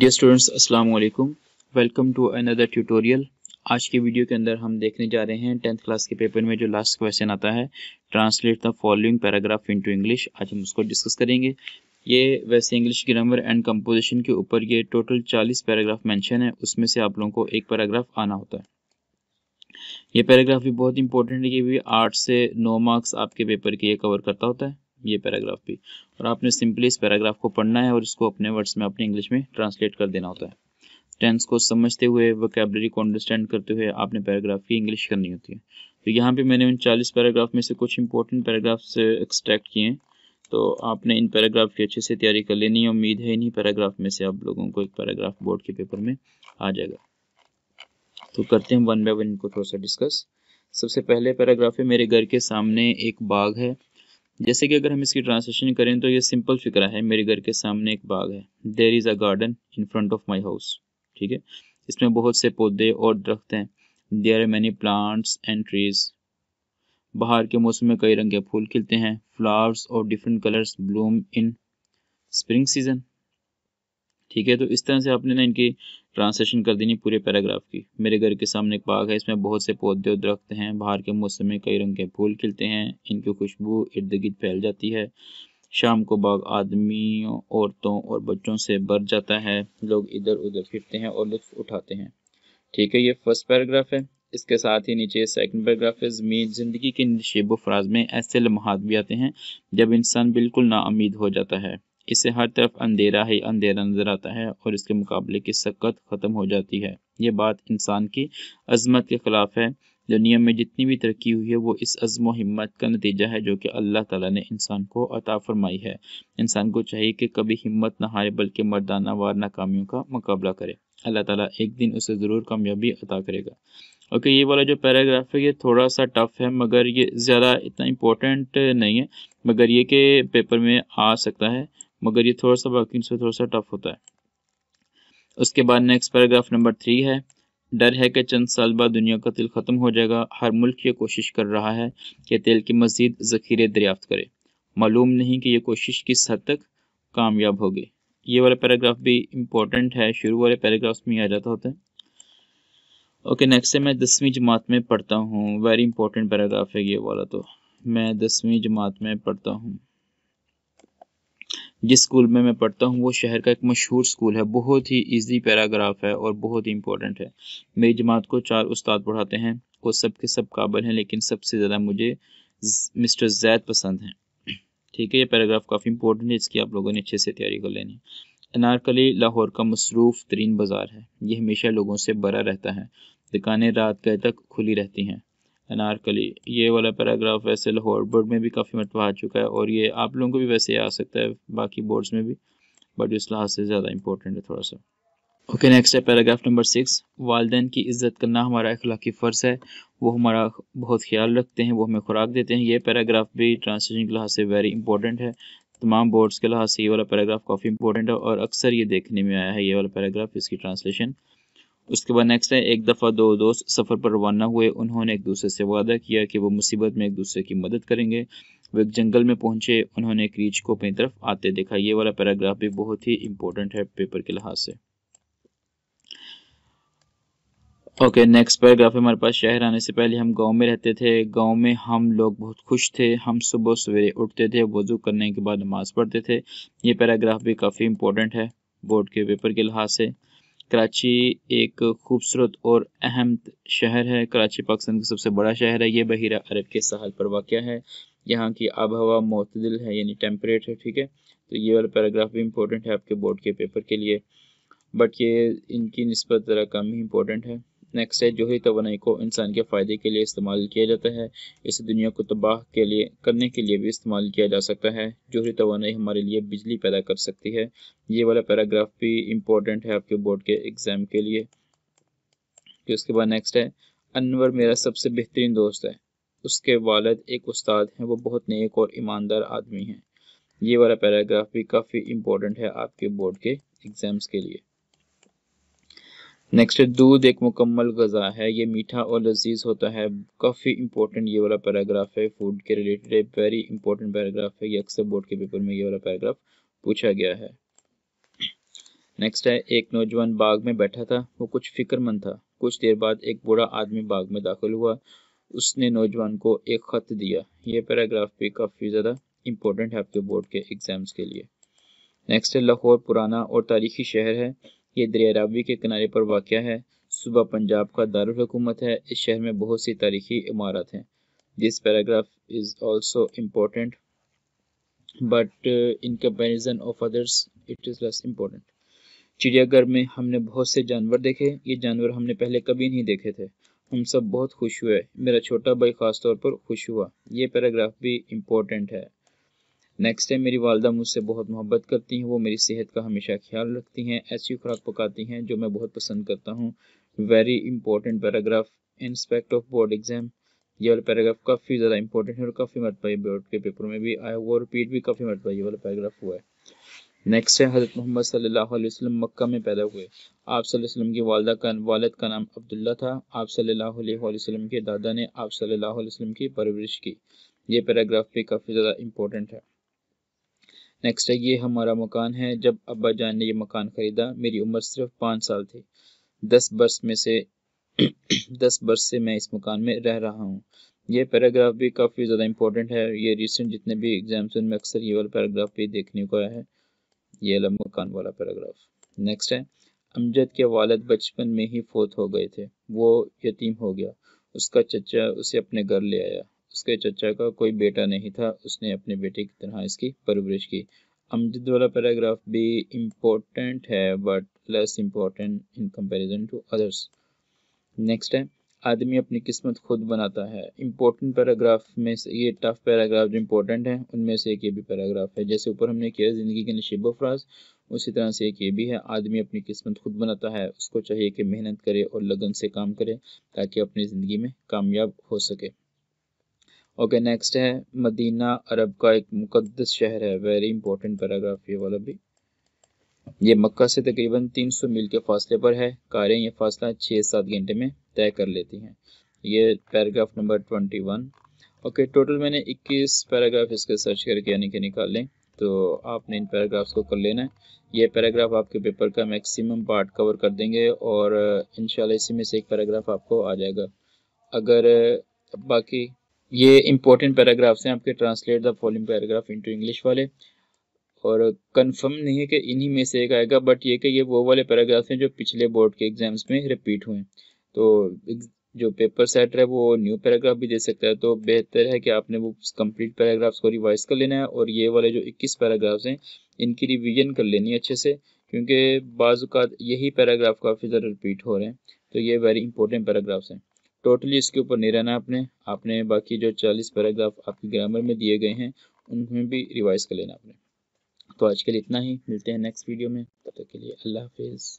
dear students अस्सलाम वालेकुम welcome to another tutorial आज के वीडियो के अंदर हम देखने जा रहे हैं टेंथ क्लास के पेपर में जो लास्ट क्वेश्चन आता है translate the following paragraph into English आज हम उसको डिस्कस करेंगे ये वैसे इंग्लिश ग्रामर एंड कंपोजिशन के ऊपर ये टोटल चालीस पैराग्राफ मैंशन है उसमें से आप लोगों को एक पैराग्राफ आना होता है ये पैराग्राफ भी बहुत इंपॉर्टेंट है ये भी आठ से नौ मार्क्स आपके पेपर के ये कवर करता होता है ये पैराग्राफ भी और आपने सिंपली इस पैराग्राफ को पढ़ना है और इसको अपने वर्ड्स में अपने इंग्लिश में ट्रांसलेट कर देना होता है टेंस को समझते हुए वकेबलरी को अंडरस्टैंड करते हुए आपने पैराग्राफ की इंग्लिश करनी होती है तो यहाँ पे मैंने उन चालीस पैराग्राफ में से कुछ इंपॉर्टेंट पैराग्राफ एक्सट्रैक्ट किए हैं तो आपने इन पैराग्राफ की अच्छे से तैयारी कर लेनी है उम्मीद है इन्हीं पैराग्राफ में से आप लोगों को एक पैराग्राफ बोर्ड के पेपर में आ जाएगा तो करते हैं वन बाय वन इनको थोड़ा सा डिस्कस सबसे पहले पैराग्राफ है मेरे घर के सामने एक बाग है जैसे कि अगर हम इसकी ट्रांसलेशन करें तो ये सिंपल फिक्रा है मेरे घर के सामने एक बाग है there is a garden in front of my house ठीक है इसमें बहुत से पौधे और दरख्त हैं there are many plants and trees बाहर के मौसम में कई रंग के फूल खिलते हैं फ्लावर्स और different colours bloom in spring season ठीक है तो इस तरह से आपने ना इनकी ट्रांसलेशन कर देनी पूरे पैराग्राफ की मेरे घर के सामने एक बाग है इसमें बहुत से पौधे और दरख्त हैं बाहर के मौसम में कई रंग के फूल खिलते हैं इनकी खुशबू इर्द गिर्द फैल जाती है शाम को बाग आदमियों औरतों और बच्चों से भर जाता है लोग इधर उधर फिरते हैं और लुत्फ उठाते हैं ठीक है ये फर्स्ट पैराग्राफ है इसके साथ ही नीचे सेकंड पैराग्राफ है ज़मीन ज़िंदगी के शेब फराज में ऐसे लम्हात भी आते हैं जब इंसान बिल्कुल नाउमीद हो जाता है इसे हर तरफ अंधेरा ही अंधेरा नज़र आता है और इसके मुकाबले की सकत ख़त्म हो जाती है ये बात इंसान की अजमत के ख़िलाफ़ है दुनिया में जितनी भी तरक्की हुई है वो इस अज़म हिम्मत का नतीजा है जो कि अल्लाह ताला ने इंसान को अता फरमाई है इंसान को चाहिए कि कभी हिम्मत ना हारे बल्कि मर्दाना वार नाकामियों का मुकाबला करे अल्लाह ताला एक दिन उसे ज़रूर कामयाबी अता करेगा ओके okay, ये वाला जो पैराग्राफ है ये थोड़ा सा टफ है मगर ये ज़्यादा इतना इम्पोर्टेंट नहीं है मगर ये कि पेपर में आ सकता है मगर ये थोड़ा सा बाकी से थोड़ा सा टफ होता है उसके बाद नेक्स्ट पैराग्राफ नंबर थ्री है डर है कि चंद साल बाद दुनिया का तेल ख़त्म हो जाएगा हर मुल्क ये कोशिश कर रहा है कि तेल के मजीद ज़खीरे दरियाफ्त करे मालूम नहीं कि यह कोशिश किस हद तक कामयाब होगी ये वाला पैराग्राफ भी इम्पोर्टेंट है शुरू वाले पैराग्राफ्स में आ जाता होता है ओके नेक्स्ट है मैं दसवीं जमात में पढ़ता हूँ वेरी इंपॉर्टेंट पैराग्राफ है ये वाला तो मैं दसवीं जमात में पढ़ता हूँ जिस स्कूल में मैं पढ़ता हूँ वो शहर का एक मशहूर स्कूल है बहुत ही ईजी पैराग्राफ है और बहुत ही इंपॉर्टेंट है मेरी जमात को चार उस्ताद पढ़ाते हैं वो सब के सब काबिल हैं लेकिन सबसे ज़्यादा मुझे मिस्टर जैद पसंद हैं ठीक है ये पैराग्राफ काफ़ी इंपॉर्टेंट है इसकी आप लोगों ने अच्छे से तैयारी कर लेनी है अनारकली लाहौर का मसरूफ़ तरीन बाज़ार है ये हमेशा लोगों से भरा रहता है दुकानें रात गए तक खुली रहती हैं अनारकली ये वाला पैराग्राफ वैसे लाहौर बोर्ड में भी काफ़ी मरतबा आ चुका है और ये आप लोगों को भी वैसे आ सकता है बाकी बोर्ड्स में भी बट इस लिहाज से ज़्यादा इंपॉर्टेंट है थोड़ा सा ओके नेक्स्ट है पैराग्राफ नंबर सिक्स वालदेन की इज्जत करना हमारा अखलाकी फ़र्ज़ है वो हमारा बहुत ख्याल रखते हैं वो हमें खुराक देते हैं ये पैराग्राफ भी ट्रांसलेशन के लिहाज से वेरी इंपॉर्टेंट है तमाम बोर्ड्स के लिहाज से ये वाला पैराग्राफ काफ़ी इंपॉर्टेंट है और अक्सर ये देखने में आया है ये वाला पैराग्राफ इसकी ट्रांसलेशन उसके बाद नेक्स्ट है एक दफ़ा दो दोस्त सफ़र पर रवाना हुए उन्होंने एक दूसरे से वादा किया कि वो मुसीबत में एक दूसरे की मदद करेंगे वे जंगल में पहुंचे उन्होंने एक रीच को अपनी तरफ आते देखा ये वाला पैराग्राफ भी बहुत ही इंपॉर्टेंट है पेपर के लिहाज से ओके नेक्स्ट पैराग्राफ हमारे पास शहर आने से पहले हम गांव में रहते थे गांव में हम लोग बहुत खुश थे हम सुबह सवेरे उठते थे वजू करने के बाद नमाज़ पढ़ते थे ये पैराग्राफ भी काफ़ी इंपॉर्टेंट है बोर्ड के पेपर के लिहाज से कराची एक खूबसूरत और अहम शहर है कराची पाकिस्तान का सबसे बड़ा शहर है ये बहिरा अरब के साहल पर वाक़ है यहाँ की आब हवा मतदिल है यानी टेम्परेट है ठीक है तो ये वाला पैराग्राफ भी इम्पोर्टेंट है आपके बोर्ड के पेपर के लिए बट ये इनकी नस्बत ज़रा कम ही इम्पोर्टेंट है नेक्स्ट है जोहरी तो को इंसान के फ़ायदे के लिए इस्तेमाल किया जाता है इसे दुनिया को तबाह के लिए करने के लिए भी इस्तेमाल किया जा सकता है जोहरी तोानाई हमारे लिए बिजली पैदा कर सकती है ये वाला पैराग्राफ भी इम्पोर्टेंट है आपके बोर्ड के एग्ज़ाम के लिए फिर उसके बाद नेक्स्ट है अनवर मेरा सबसे बेहतरीन दोस्त है उसके वालद एक उस्ताद हैं वो बहुत नेक और ईमानदार आदमी हैं ये वाला पैराग्राफ भी काफ़ी इम्पोर्टेंट है आपके बोर्ड के एग्ज़ाम्स के लिए नेक्स्ट है दूध एक मुकम्मल गज़ा है ये मीठा और लजीज होता है काफ़ी इंपॉर्टेंट ये वाला पैराग्राफ है फूड के रिलेटेड है वेरी इंपॉर्टेंट पैराग्राफ है ये अक्सर बोर्ड के पेपर में ये वाला पैराग्राफ पूछा गया है नेक्स्ट है एक नौजवान बाग में बैठा था वो कुछ फिक्रमंद था कुछ देर बाद एक बूढ़ा आदमी बाग में दाखिल हुआ उसने नौजवान को एक ख़त दिया ये पैराग्राफ भी काफ़ी ज़्यादा इंपॉर्टेंट है आपके बोर्ड के एग्ज़ाम्स के लिए नेक्स्ट है लाहौर पुराना और तारीखी शहर है ये दरिया रावी के किनारे पर वाक़ है सुबह पंजाब का दारकूमत है इस शहर में बहुत सी तारीखी इमारत हैं this paragraph is also important but in comparison of others it is less important चिड़ियाघर में हमने बहुत से जानवर देखे ये जानवर हमने पहले कभी नहीं देखे थे हम सब बहुत खुश हुए मेरा छोटा भाई ख़ास तौर पर खुश हुआ ये पैराग्राफ भी इम्पोर्टेंट है नेक्स्ट टाइम मेरी वालदा मुझसे बहुत मोहब्बत करती हैं वो मेरी सेहत का हमेशा ख्याल रखती हैं ऐसी खुराक पकाती हैं जो मैं बहुत पसंद करता हूँ very important paragraph inspect of board exam ये वाला पैराग्राफ काफ़ी ज़्यादा इंपॉर्टेंट है और काफ़ी मरतबा बोर्ड के पेपर में भी आया हुआ और रिपीट भी काफ़ी मरतबा ये वाला पैराग्राफ हुआ है नेक्स्ट है हज़रत मोहम्मद सल्लल्लाहु अलैहि वसल्लम मक्का में पैदा हुए आप वसल्लम की वालदा का वालद का नाम अब्दुल्ला था आप सल्लल्लाहु अलैहि वसल्लम के दादा ने आप सल्लल्लाहु अलैहि वसल्लम की परवरिश की ये पैराग्राफ भी काफ़ी ज़्यादा इंपॉर्टेंट है नेक्स्ट है ये हमारा मकान है जब अब्बा जान ने ये मकान ख़रीदा मेरी उम्र सिर्फ पाँच साल थी दस बरस में से दस बरस से मैं इस मकान में रह रहा हूँ ये पैराग्राफ भी काफ़ी ज़्यादा इंपॉर्टेंट है ये रिसेंट जितने भी एग्जाम्स में अक्सर ये वाला पैराग्राफ भी देखने को आया है ये अलग मकान वाला पैराग्राफ नेक्स्ट है अमजद के वालद बचपन में ही फोत हो गए थे वो यतीम हो गया उसका चचा उसे अपने घर ले आया उसके चचा का कोई बेटा नहीं था उसने अपने बेटे की तरह इसकी परवरिश की अमजद वाला पैराग्राफ भी इम्पोर्टेंट है but less important in comparison to others next है आदमी अपनी किस्मत खुद बनाता है इम्पोर्टेंट पैराग्राफ में से ये टफ पैराग्राफ जो इम्पोर्टेंट है उनमें से एक ये भी पैराग्राफ है जैसे ऊपर हमने किया ज़िंदगी के नशीब अफराज उसी तरह से एक ये भी है आदमी अपनी किस्मत खुद बनाता है उसको चाहिए कि मेहनत करे और लगन से काम करे ताकि अपनी ज़िंदगी में कामयाब हो सके ओके okay, नेक्स्ट है मदीना अरब का एक मुकदस शहर है वेरी इंपॉर्टेंट पैराग्राफ ये वाला भी ये मक्का से तकरीबन 300 मील के फासले पर है कारें ये फासला छः सात घंटे में तय कर लेती हैं ये पैराग्राफ नंबर 21 ओके टोटल मैंने 21 पैराग्राफ इसके सर्च करके यानी कि लें तो आपने इन पैराग्राफ्स को कर लेना है ये पैराग्राफ आपके पेपर का मैक्सिमम पार्ट कवर कर देंगे और इन इसी में से एक पैराग्राफ आपको आ जाएगा अगर बाकी ये इंपॉर्टेंट पैराग्राफ्स हैं आपके translate the following paragraph into English वाले और कंफर्म नहीं है कि इन्हीं में से एक आएगा बट ये कि ये वो वाले पैराग्राफ्स हैं जो पिछले बोर्ड के एग्जाम्स में रिपीट हुए तो जो पेपर सेट है वो न्यू पैराग्राफ भी दे सकता है तो बेहतर है कि आपने वो कंप्लीट पैराग्राफ्स को रिवाइज कर लेना है और ये वाले जो 21 पैराग्राफ्स हैं इनकी रिवीजन कर लेनी है अच्छे से क्योंकि बाज़ात यही पैराग्राफ काफ़ी ज़्यादा रिपीट हो रहे हैं तो ये वेरी इंपॉर्टेंट पैराग्राफ्स हैं टोटली इसके ऊपर नहीं रहना आपने आपने बाकी जो चालीस पैराग्राफ आपके ग्रामर में दिए गए हैं उनमें भी रिवाइज कर लेना आपने तो आज के लिए इतना ही मिलते हैं नेक्स्ट वीडियो में तब तक के लिए अल्लाह हाफिज़